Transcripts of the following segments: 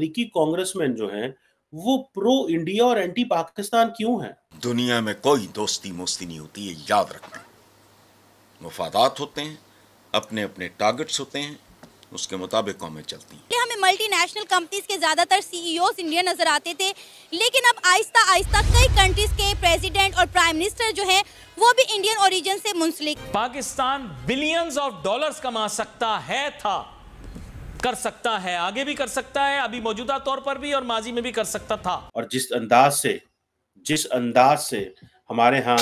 अफ्रीकी कांग्रेसमैन जो हैं वो प्रो इंडिया और एंटी पाकिस्तान क्यों हैं दुनिया में कोई दोस्ती मोस्ती नहीं होती है याद रखना मुफादात होते हैं अपने अपने टारगेट्स होते हैं उसके मुताबिक कौमें चलती हैं हमें मल्टीनेशनल कंपनीज के ज्यादातर सीईओ इंडिया e नजर आते थे लेकिन अब आहिस्ता आहिस्ता कई कंट्रीज के प्रेसिडेंट और प्राइम मिनिस्टर जो हैं वो भी इंडियन ओरिजिन से मुंसलिक पाकिस्तान बिलियंस ऑफ डॉलर्स कमा सकता है था कर सकता है आगे भी कर सकता है अभी मौजूदा तौर पर भी और माजी में भी कर सकता था और जिस अंदाज से जिस अंदाज से हमारे यहाँ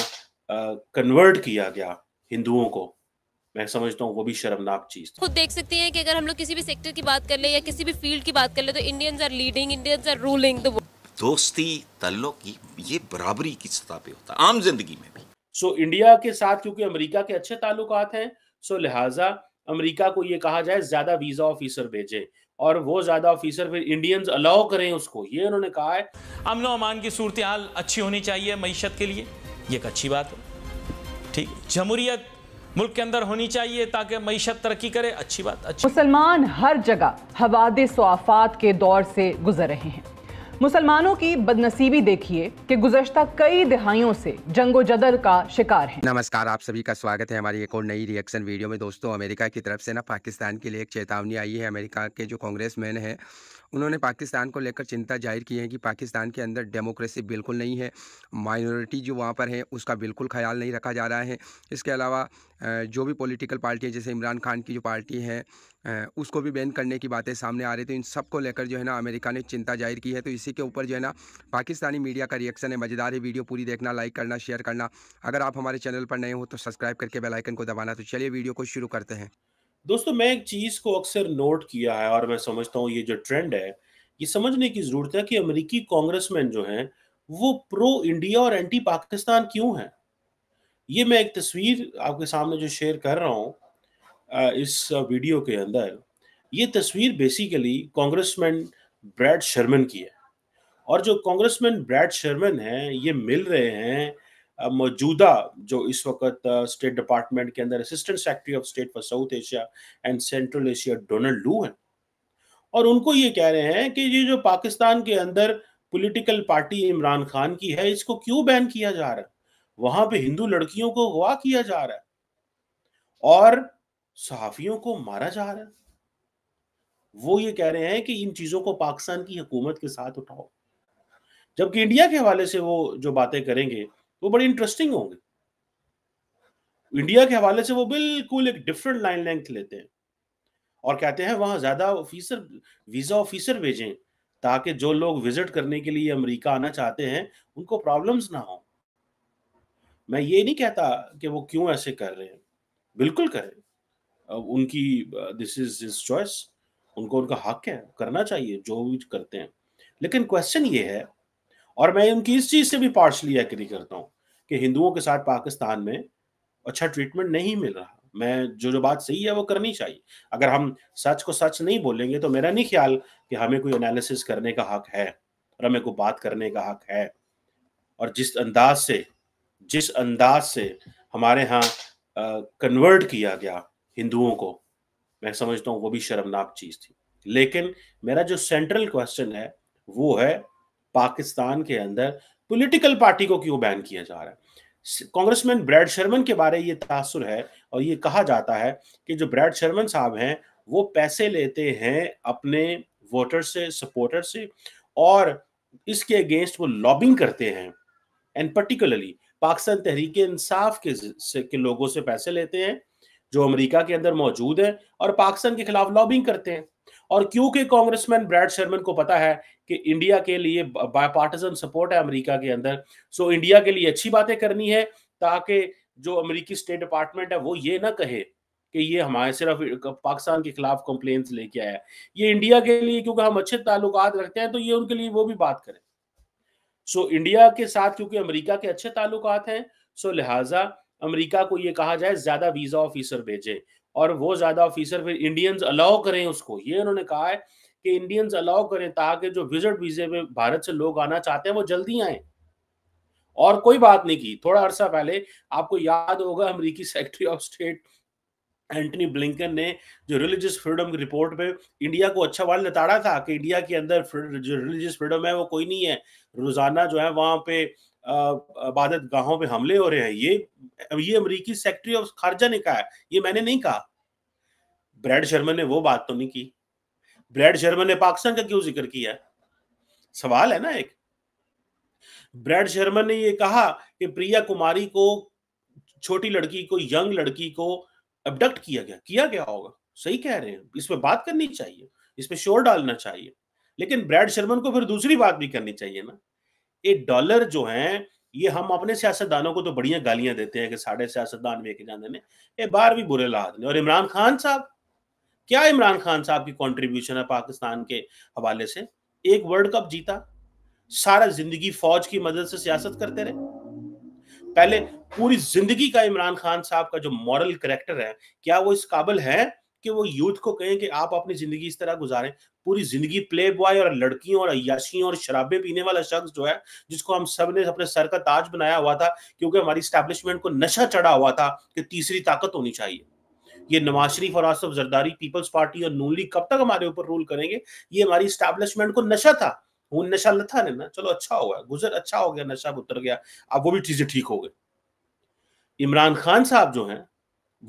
कन्वर्ट किया गया हिंदुओं को मैं समझता हूँ वो भी शर्मनाक चीज खुद देख सकते हैं कि अगर हम लोग किसी भी सेक्टर की बात कर ले या किसी भी फील्ड की बात कर ले तो Indians are leading Indians are ruling दोस्ती की ये बराबरी की सतह पे होता है आम जिंदगी में भी सो so, इंडिया के साथ क्योंकि अमेरिका के अच्छे ताल्लुकात हैं सो so, लिहाजा अमेरिका को ये कहा जाए ज्यादा वीजा ऑफिसर भेजे और वो ज्यादा ऑफिसर फिर इंडियंस अलाउ करें उसको ये उन्होंने कहा है अमन अमान की सूरत हाल अच्छी होनी चाहिए मीशत के लिए ये एक अच्छी बात है ठीक जमहूरियत मुल्क के अंदर होनी चाहिए ताकि मीशत तरक्की करे अच्छी बात अच्छी मुसलमान हर जगह हवादिस आफात के दौर से गुजर रहे हैं मुसलमानों की बदनसीबी देखिए कि गुजशत कई दिहाइयों से जंगो जदल का शिकार है नमस्कार आप सभी का स्वागत है हमारी एक और नई रिएक्शन वीडियो में दोस्तों अमेरिका की तरफ से ना पाकिस्तान के लिए एक चेतावनी आई है अमेरिका के जो कांग्रेस मैन है उन्होंने पाकिस्तान को लेकर चिंता जाहिर की है कि पाकिस्तान के अंदर डेमोक्रेसी बिल्कुल नहीं है माइनॉरिटी जो वहाँ पर है उसका बिल्कुल ख्याल नहीं रखा जा रहा है इसके अलावा जो भी पॉलिटिकल पार्टी है जैसे इमरान खान की जो पार्टी है उसको भी बैन करने की बातें सामने आ रही थी इन सब को लेकर जो है ना अमेरिका ने चिंता जाहिर की है तो इसी के ऊपर जो है ना पाकिस्तानी मीडिया का रिएक्शन है मज़ेदार है वीडियो पूरी देखना लाइक करना शेयर करना अगर आप हमारे चैनल पर नए हो तो सब्सक्राइब करके बेलाइकन को दबाना तो चलिए वीडियो को शुरू करते हैं दोस्तों मैं एक चीज़ को अक्सर नोट किया है और मैं समझता हूँ ये जो ट्रेंड है ये समझने की ज़रूरत है कि अमेरिकी कांग्रेसमैन जो हैं वो प्रो इंडिया और एंटी पाकिस्तान क्यों हैं ये मैं एक तस्वीर आपके सामने जो शेयर कर रहा हूँ इस वीडियो के अंदर ये तस्वीर बेसिकली कांग्रेसमैन ब्रैड शर्मन की है और जो कांग्रेसमैन ब्रैड शर्मन है ये मिल रहे हैं मौजूदा जो इस वक्त स्टेट डिपार्टमेंट के अंदर assistant secretary of state for south Asia and central Asia Donald Lu हैं और उनको ये कह रहे हैं कि ये जो पाकिस्तान के अंदर पॉलिटिकल पार्टी इमरान खान की है इसको क्यों बैन किया जा रहा है वहां पे हिंदू लड़कियों को अगवा किया जा रहा है और सहाफियों को मारा जा रहा है वो ये कह रहे हैं कि इन चीजों को पाकिस्तान की हुकूमत के साथ उठाओ जबकि इंडिया के हवाले से वो जो बातें करेंगे वो बड़ी इंटरेस्टिंग होंगे इंडिया के हवाले से वो बिल्कुल एक डिफरेंट लाइन लेंथ लेते हैं और कहते हैं वहां ज्यादा ऑफिसर वीजा ऑफिसर भेजें ताकि जो लोग विजिट करने के लिए अमेरिका आना चाहते हैं उनको प्रॉब्लम्स ना हो मैं ये नहीं कहता कि वो क्यों ऐसे कर रहे हैं बिल्कुल करें उनकी दिस इज इज चॉइस उनको उनका हक है करना चाहिए जो भी करते हैं लेकिन क्वेश्चन ये है और मैं उनकी इस चीज़ से भी पार्शली एग्री करता हूँ कि हिंदुओं के साथ पाकिस्तान में अच्छा ट्रीटमेंट नहीं मिल रहा मैं जो जो बात सही है वो करनी चाहिए अगर हम सच को सच नहीं बोलेंगे तो मेरा नहीं ख्याल कि हमें कोई एनालिसिस करने का हक है और हमें कोई बात करने का हक है और जिस अंदाज से जिस अंदाज से हमारे यहाँ कन्वर्ट किया गया हिंदुओं को मैं समझता हूँ वो भी शर्मनाक चीज़ थी लेकिन मेरा जो सेंट्रल क्वेश्चन है वो है पाकिस्तान के अंदर पॉलिटिकल पार्टी को क्यों बैन किया जा रहा है कांग्रेसमैन ब्रैड शर्मन के बारे ये तासुर है और ये कहा जाता है कि जो ब्रैड शर्मन साहब हैं वो पैसे लेते हैं अपने वोटर से सपोर्टर से और इसके अगेंस्ट वो लॉबिंग करते हैं एंड पर्टिकुलरली पाकिस्तान तहरीक इंसाफ के से, के लोगों से पैसे लेते हैं जो अमेरिका के अंदर मौजूद है और पाकिस्तान के खिलाफ लॉबिंग करते हैं और क्योंकि कांग्रेसमैन ब्रैड शर्मन को पता है कि इंडिया के लिए बायपार्टिजन सपोर्ट है अमेरिका के अंदर सो इंडिया के लिए अच्छी बातें करनी है ताकि जो अमेरिकी स्टेट डिपार्टमेंट है वो ये ना कहे कि ये हमारे सिर्फ पाकिस्तान के खिलाफ कंप्लेन लेके आया ये इंडिया के लिए क्योंकि हम अच्छे ताल्लुक रखते हैं तो ये उनके लिए वो भी बात करें सो इंडिया के साथ क्योंकि अमेरिका के अच्छे ताल्लुक हैं सो लिहाजा अमेरिका को ये कहा जाए ज्यादा वीजा ऑफिसर भेजे और वो ज्यादा ऑफिसर फिर इंडियंस अलाउ करें उसको ये उन्होंने कहा है कि इंडियंस अलाउ करें ताकि जो विजिट वीजे में भारत से लोग आना चाहते हैं वो जल्दी आए और कोई बात नहीं की थोड़ा अरसा पहले आपको याद होगा अमरीकी secretary of state Antony Blinken ने जो रिलीजियस फ्रीडम की रिपोर्ट में इंडिया को अच्छा वाल नताड़ा था कि इंडिया के अंदर जो रिलीजियस फ्रीडम है वो कोई नहीं है रोजाना जो है वहां पे इबादत गाहों पे हमले हो रहे हैं ये ये अमरीकी सेक्रेटरी ऑफ खारजा ने कहा है ये मैंने नहीं कहा ब्रैड शर्मा ने वो बात तो नहीं की ब्रैड शर्मा ने पाकिस्तान का क्यों जिक्र किया सवाल है ना एक ब्रैड शर्मा ने ये कहा कि प्रिया कुमारी को छोटी लड़की को यंग लड़की को एबडक्ट किया गया किया गया होगा सही कह रहे हैं इस पर बात करनी चाहिए इस पर शोर डालना चाहिए लेकिन ब्रैड शर्मन को फिर दूसरी बात भी करनी चाहिए ना ये डॉलर जो है ये हम अपने सियासतदानों को तो बढ़िया गालियां देते हैं कि साढ़े सियासतदान में जाने ने ये बार भी बुरे लाद ने और इमरान खान साहब क्या इमरान खान साहब की कॉन्ट्रीब्यूशन है पाकिस्तान के हवाले से एक वर्ल्ड कप जीता सारा जिंदगी फौज की मदद से सियासत करते रहे पहले पूरी जिंदगी का इमरान खान साहब का जो मॉरल करेक्टर है क्या वो इस काबिल है कि वो यूथ को कहें कि आप अपनी जिंदगी इस तरह गुजारें पूरी जिंदगी प्ले बॉय और लड़कियों और अयाशियों और शराबे पीने वाला शख्स जो है जिसको हम सब ने अपने सर का ताज बनाया हुआ था क्योंकि हमारी स्टैब्लिशमेंट को नशा चढ़ा हुआ था कि तीसरी ताकत होनी चाहिए ये नवाज शरीफ और आसफ जरदारी पीपल्स पार्टी और नून लीग कब तक हमारे ऊपर रूल करेंगे ये हमारी स्टैब्लिशमेंट को नशा था वो नशा लथा ने ना चलो अच्छा हुआ गुजर अच्छा हो गया नशा उतर गया अब वो भी चीजें ठीक हो गई इमरान खान साहब जो हैं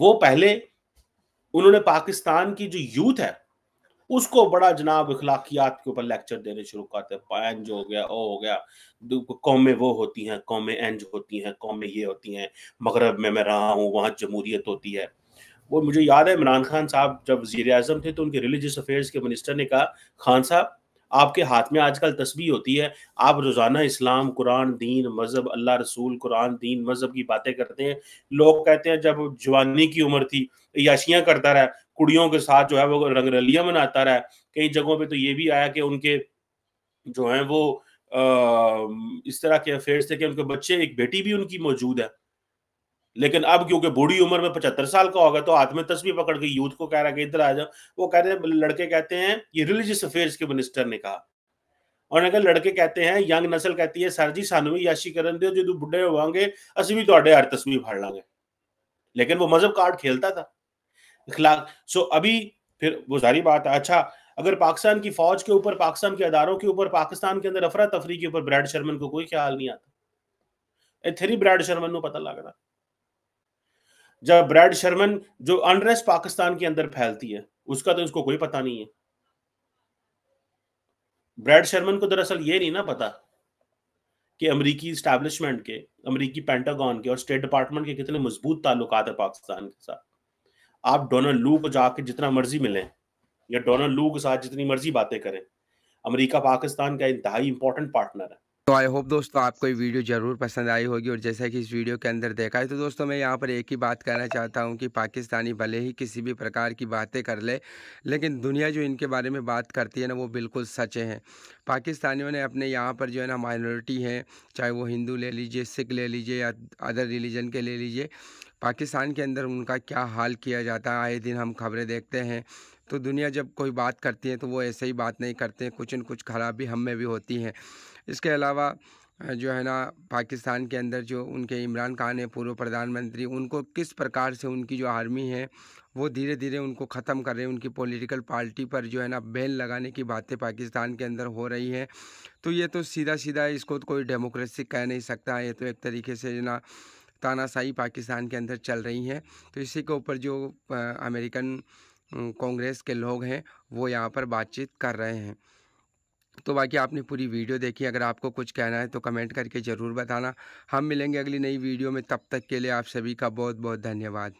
वो पहले उन्होंने पाकिस्तान की जो यूथ है उसको बड़ा जनाब अखलाकियात के ऊपर लेक्चर देने शुरू करते हैं पैंज हो गया ओ हो गया कौमें वो होती हैं कौमें एंज होती हैं कौमें ये होती हैं मगरब में मैं रहा हूँ वहां जमहूरियत होती है वो मुझे याद है इमरान खान साहब जब वजीर अजम थे तो उनके रिलीजियस अफेयर्स के मिनिस्टर ने कहा खान साहब आपके हाथ में आजकल तस्वीर होती है आप रोज़ाना इस्लाम कुरान दीन मज़हब अल्लाह रसूल कुरान दीन मज़हब की बातें करते हैं लोग कहते हैं जब जवानी की उम्र थी याशियाँ करता रहा कुड़ियों के साथ जो है वो रंगरलियाँ मनाता रहा कई जगहों पर तो ये भी आया कि उनके जो है वो आ, इस तरह के अफेयर्स थे कि उनके बच्चे एक बेटी भी उनकी मौजूद है लेकिन अब क्योंकि बूढ़ी उम्र में पचहत्तर साल का होगा तो हाथ में तस्वीर पकड़ के यूथ को कह रहा कि इधर आ जाओ वो कह रहे लड़के कहते हैं ये रिलीजियस अफेयर्स के मिनिस्टर ने कहा और अगर लड़के कहते हैं यंग नस्ल कहती है सर जी सानू भी याशी करण दो जो बुढ़े होवांगे असं भी थोड़े हर तस्वीर फाड़ लांगे लेकिन वो मजहब कार्ड खेलता था इखलाक सो अभी फिर वो सारी बात है अच्छा अगर पाकिस्तान की फौज के ऊपर पाकिस्तान के अदारों के ऊपर पाकिस्तान के अंदर अफरा तफरी के ऊपर ब्रैड शर्मन को कोई ख्याल नहीं आता थेरी ब्रैड शर्मन को पता लग रहा जब ब्रैड शर्मन जो अनरेस्ट पाकिस्तान के अंदर फैलती है उसका तो उसको कोई पता नहीं है ब्रैड शर्मन को दरअसल ये नहीं ना पता कि अमरीकी स्टैब्लिशमेंट के अमरीकी पेंटागॉन के और स्टेट डिपार्टमेंट के कितने मजबूत ताल्लुक है पाकिस्तान के साथ आप डोनाल्ड लू को जाके जितना मर्जी मिलें या डोनाल्ड लू के साथ जितनी मर्जी बातें करें अमेरिका पाकिस्तान का इंतहाई इंपॉर्टेंट पार्टनर है तो आई होप दोस्तों आपको ये वीडियो ज़रूर पसंद आई होगी और जैसा कि इस वीडियो के अंदर देखा है तो दोस्तों मैं यहाँ पर एक ही बात कहना चाहता हूँ कि पाकिस्तानी भले ही किसी भी प्रकार की बातें कर ले, लेकिन दुनिया जो इनके बारे में बात करती है ना वो बिल्कुल सच हैं पाकिस्तानियों ने अपने यहाँ पर जो है ना माइनॉरिटी हैं चाहे वो हिंदू ले लीजिए सिख ले लीजिए या अदर रिलीजन के ले लीजिए पाकिस्तान के अंदर उनका क्या हाल किया जाता है आए दिन हम खबरें देखते हैं तो दुनिया जब कोई बात करती है तो वो ऐसे ही बात नहीं करते हैं कुछ न कुछ खराबी हम में भी होती हैं इसके अलावा जो है ना पाकिस्तान के अंदर जो उनके इमरान खान है पूर्व प्रधानमंत्री उनको किस प्रकार से उनकी जो आर्मी है वो धीरे धीरे उनको ख़त्म कर रहे हैं उनकी पॉलिटिकल पार्टी पर जो है ना बैन लगाने की बातें पाकिस्तान के अंदर हो रही हैं तो ये तो सीधा सीधा इसको तो कोई डेमोक्रेसी कह नहीं सकता ये तो एक तरीके से ना तानाशाही पाकिस्तान के अंदर चल रही हैं तो इसी के ऊपर जो अमेरिकन कांग्रेस के लोग हैं वो यहाँ पर बातचीत कर रहे हैं तो बाकी आपने पूरी वीडियो देखी अगर आपको कुछ कहना है तो कमेंट करके ज़रूर बताना हम मिलेंगे अगली नई वीडियो में तब तक के लिए आप सभी का बहुत बहुत धन्यवाद